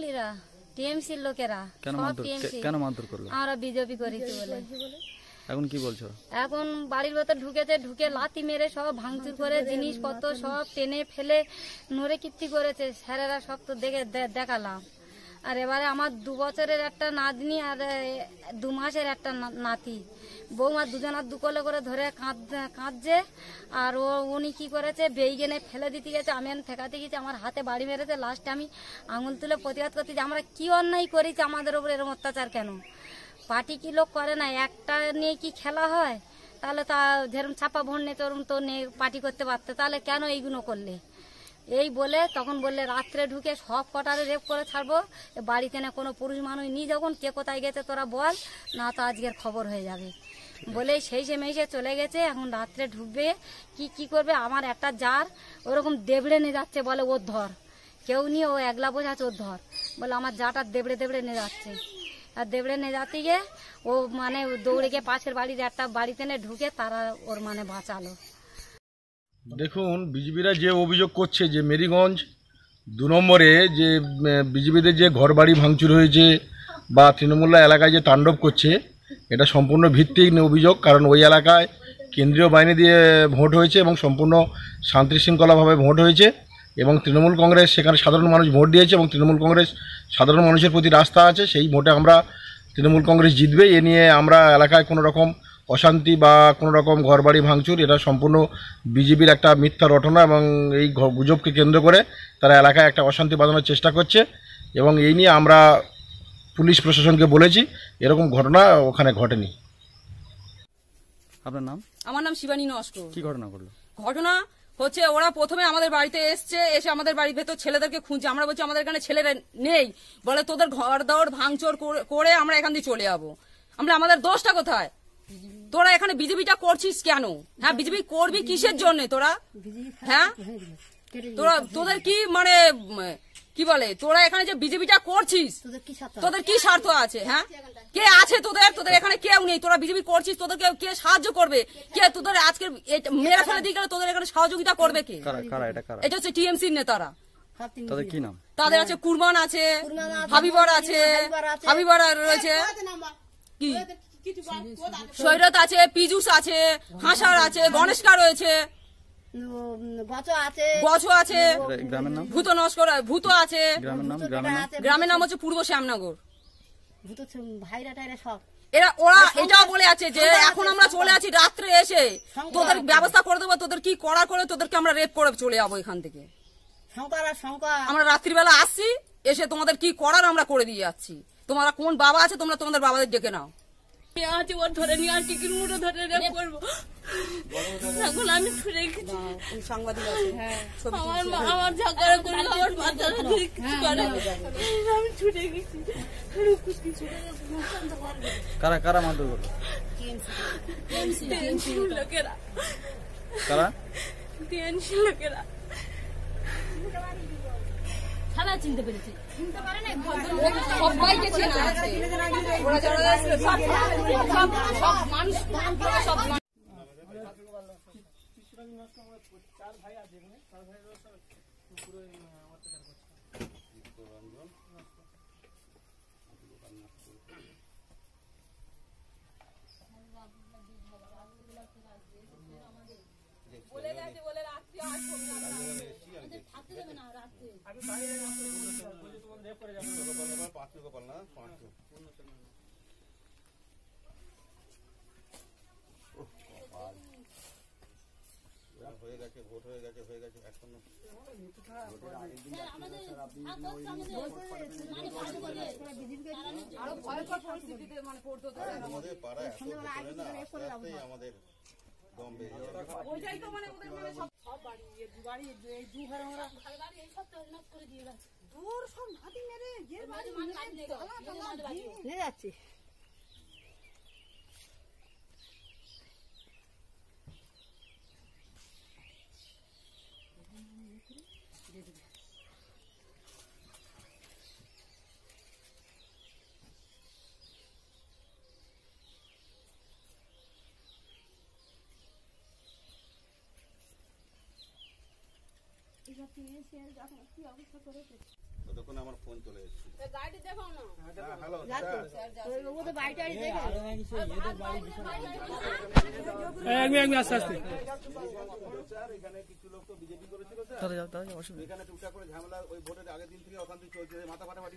দলীরা টিএমসির লোকেরা কেন মারধর কেন মারধর করলো আমরা বিজেপি করেছি বলে এখন কি বলছো এখন বাড়ির ভেতর ঢুকেছে ঢুকে লাতি মেরে সব ভাঙচুর করে জিনিসপত্র সব টেনে ফেলে নড়ে কীর্তি করেছে স্যারেরা সব তো দেখে দেখালাম আর এবারে আমার দু বছরের একটা নাতনি আর দু মাসের একটা নাতি বৌমা দুজনার দুকলে করে ধরে কাঁদছে আর ও উনি কি করেছে বেইগেনে ফেলে দিতে গেছে আমি ঠেকাতে গেছি আমার হাতে বাড়ি মেরেছে লাস্টে আমি আঙুল তুলে প্রতিবাদ করতে যে আমরা কি অন্যায় করেছি আমাদের ওপরে এরকম অত্যাচার কেন পার্টি কি লোক করে না একটা নিয়ে কি খেলা হয় তাহলে তা যেরম ছাপা ভোট নেই তোরম তো নেই পার্টি করতে পারতো তাহলে কেন এইগুলো করলে এই বলে তখন বললে রাত্রে ঢুকে সব কটারে রেপ করে ছাড়বো বাড়িতে না কোনো পুরুষ মানুষ নি যখন কে কোথায় গেছে তোরা বল না তো আজকের খবর হয়ে যাবে বলে সেই সে মেয়ে চলে গেছে এখন রাত্রে ঢুকবে কি কি করবে আমার একটা জার ওরকম দেবড়ে নিয়ে যাচ্ছে বলে ওর ধর কেউ নিয়ে ও একলা বোঝা ওর ধর বলে আমার জাটা দেবড়ে দেবড়ে নিয়ে যাচ্ছে আর দেবড়ে নিয়ে যাতে গিয়ে ও মানে দৌড়ে গিয়ে পাশের বাড়ির একটা বাড়িতে নিয়ে ঢুকে তারা ওর মানে বাঁচালো দেখুন বিজেপিরা যে অভিযোগ করছে যে মেরিগঞ্জ দু নম্বরে যে বিজেপিদের যে ঘরবাড়ি ভাঙচুর হয়েছে বা তৃণমূলা এলাকায় যে তাণ্ডব করছে এটা সম্পূর্ণ ভিত্তিক অভিযোগ কারণ ওই এলাকায় কেন্দ্রীয় বাহিনী দিয়ে ভোট হয়েছে এবং সম্পূর্ণ শান্তি শৃঙ্খলাভাবে ভোট হয়েছে এবং তৃণমূল কংগ্রেস সেখানে সাধারণ মানুষ ভোট দিয়েছে এবং তৃণমূল কংগ্রেস সাধারণ মানুষের প্রতি রাস্তা আছে সেই ভোটে আমরা তৃণমূল কংগ্রেস জিতবে এ নিয়ে আমরা এলাকায় কোনো রকম অশান্তি বা কোনো রকম ঘরবাড়ি ভাঙচুর এটা সম্পূর্ণ বিজেপির একটা মিথ্যা রটনা এবং এই গুজবকে কেন্দ্র করে তারা এলাকায় একটা অশান্তি বাঁধানোর চেষ্টা করছে এবং এই নিয়ে আমরা পুলিশ প্রশাসনকে বলেছি এরকম ঘটনা ওখানে ঘটেনি আপনার নাম আমার নাম শিবানী নস্কর কি ঘটনা ঘটলো ঘটনা হচ্ছে ওরা প্রথমে আমাদের বাড়িতে এসছে এসে আমাদের বাড়ির ভেতর ছেলেদেরকে খুঁজছে আমরা বলছি আমাদের এখানে ছেলেরা নেই বলে তোদের ঘর দর ভাঙচোর করে আমরা এখান দিয়ে চলে যাবো আমরা আমাদের দোষটা কোথায় তোরা এখানে বিজেপিটা করছিস কেন হ্যাঁ বিজেপি করবি কিসের জন্য তোরা হ্যাঁ তোরা তোদের কি মানে কি বলে তোরা এখানে যে বিজেপিটা করছিস তোদের কি স্বার্থ আছে হ্যাঁ কে আছে তোদের তোদের এখানে কেউ নেই তোরা বিজেপি করছিস তোদের কে সাহায্য করবে কে তোদের আজকে মেরা ফেলে দিয়ে গেলে তোদের এখানে সহযোগিতা করবে কে এটা হচ্ছে টিএমসি নেতারা তাদের কি নাম তাদের আছে কুরবান আছে হাবিবার আছে হাবিবার রয়েছে কি সৈরত আছে পিজুস আছে হাসার আছে গণেশকা রয়েছে আছে ভূত নস্কর ভূত আছে গ্রামের নাম হচ্ছে পূর্ব শ্যামনগর ওরা এটাও বলে আছে যে এখন আমরা চলে আছি রাত্রে এসে তোদের ব্যবস্থা করে দেবো তোদের কি করা করে তোদেরকে আমরা রেপ করে চলে যাবো এখান থেকে আমরা রাত্রিবেলা আসছি এসে তোমাদের কি করার আমরা করে দিয়ে যাচ্ছি তোমরা কোন বাবা আছে তোমরা তোমাদের বাবাদের ডেকে নাও আছে ওর ধরে নিয়ে আর কি মুঠো ধরে নিয়ে করবো আমি ছুটে হ্যাঁ, হ্যাঁ, হ্যাঁ, আমি ছুটে গেছি কারা কারা মারধর লোকেরা কারা লোকেরা বেলা চিনতে পেরেছে চিনতে বলে গেছে বলে রাত্রি আর হয়ে গেছে ভোট হয়ে গেছে হয়ে গেছে এখনো আমাদের পাড়ায় আমাদের দম বেড়ে ওইটাই তো মানে ওদের মানে বাড়ি এই দু ঘরে আমরা গাড়ি এই সব তল্লাশ করে দিয়ে গেছে দূর সব মাটি মেরে এর বাড়ি নিয়ে যাচ্ছি দিয়ে দেবে ততক্ষণ আমার ফোন চলে এসেছে গাড়ি হ্যাঁ, হ্যাঁ, হ্যাঁ, এখানে কিছু লোক তো বিজেপি করেছিল স্যার অসুবিধা এখানে টুকটাক করে ঝামেলা ওই ভোটের আগের দিন থেকে অশান্তি চলছে মাথা ফাটাফাটি